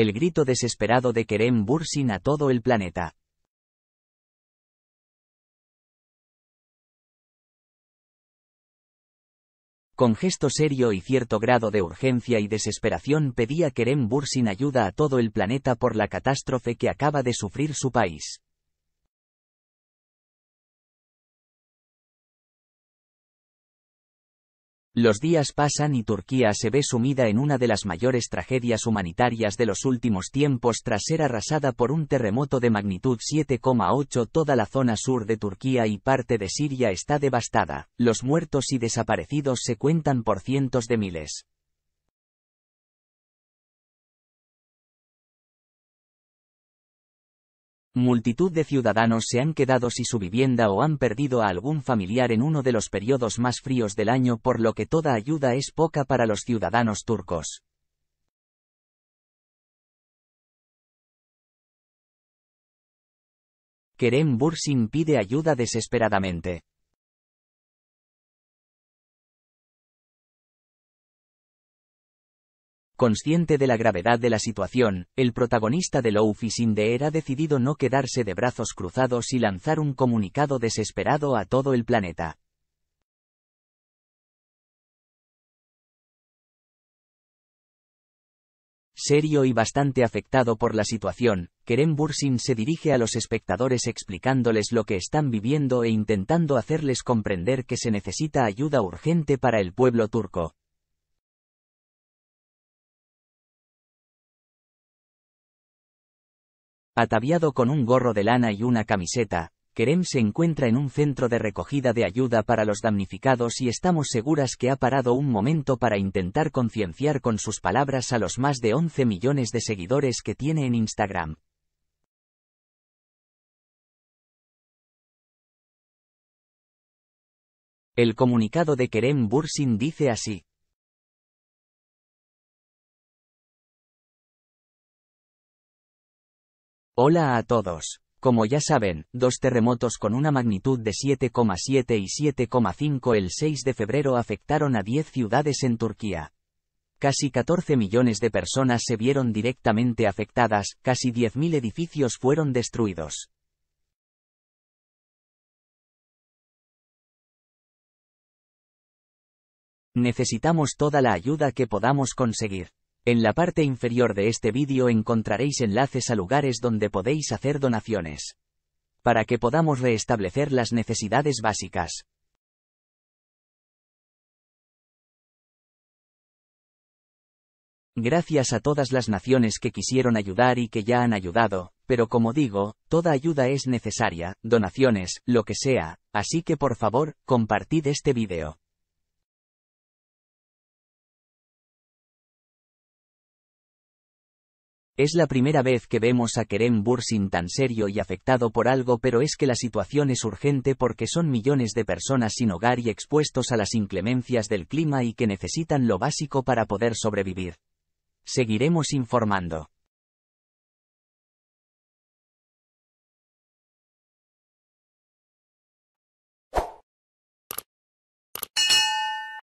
el grito desesperado de Kerem Bursin a todo el planeta. Con gesto serio y cierto grado de urgencia y desesperación pedía Kerem Bursin ayuda a todo el planeta por la catástrofe que acaba de sufrir su país. Los días pasan y Turquía se ve sumida en una de las mayores tragedias humanitarias de los últimos tiempos tras ser arrasada por un terremoto de magnitud 7,8. Toda la zona sur de Turquía y parte de Siria está devastada, los muertos y desaparecidos se cuentan por cientos de miles. Multitud de ciudadanos se han quedado sin su vivienda o han perdido a algún familiar en uno de los periodos más fríos del año por lo que toda ayuda es poca para los ciudadanos turcos. Kerem Bursin pide ayuda desesperadamente. Consciente de la gravedad de la situación, el protagonista de Love is ha decidido no quedarse de brazos cruzados y lanzar un comunicado desesperado a todo el planeta. Serio y bastante afectado por la situación, Kerem Bursin se dirige a los espectadores explicándoles lo que están viviendo e intentando hacerles comprender que se necesita ayuda urgente para el pueblo turco. Ataviado con un gorro de lana y una camiseta, Kerem se encuentra en un centro de recogida de ayuda para los damnificados y estamos seguras que ha parado un momento para intentar concienciar con sus palabras a los más de 11 millones de seguidores que tiene en Instagram. El comunicado de Kerem Bursin dice así. Hola a todos. Como ya saben, dos terremotos con una magnitud de 7,7 y 7,5 el 6 de febrero afectaron a 10 ciudades en Turquía. Casi 14 millones de personas se vieron directamente afectadas, casi 10.000 edificios fueron destruidos. Necesitamos toda la ayuda que podamos conseguir. En la parte inferior de este vídeo encontraréis enlaces a lugares donde podéis hacer donaciones. Para que podamos reestablecer las necesidades básicas. Gracias a todas las naciones que quisieron ayudar y que ya han ayudado, pero como digo, toda ayuda es necesaria, donaciones, lo que sea, así que por favor, compartid este vídeo. Es la primera vez que vemos a Kerem Bursin tan serio y afectado por algo pero es que la situación es urgente porque son millones de personas sin hogar y expuestos a las inclemencias del clima y que necesitan lo básico para poder sobrevivir. Seguiremos informando.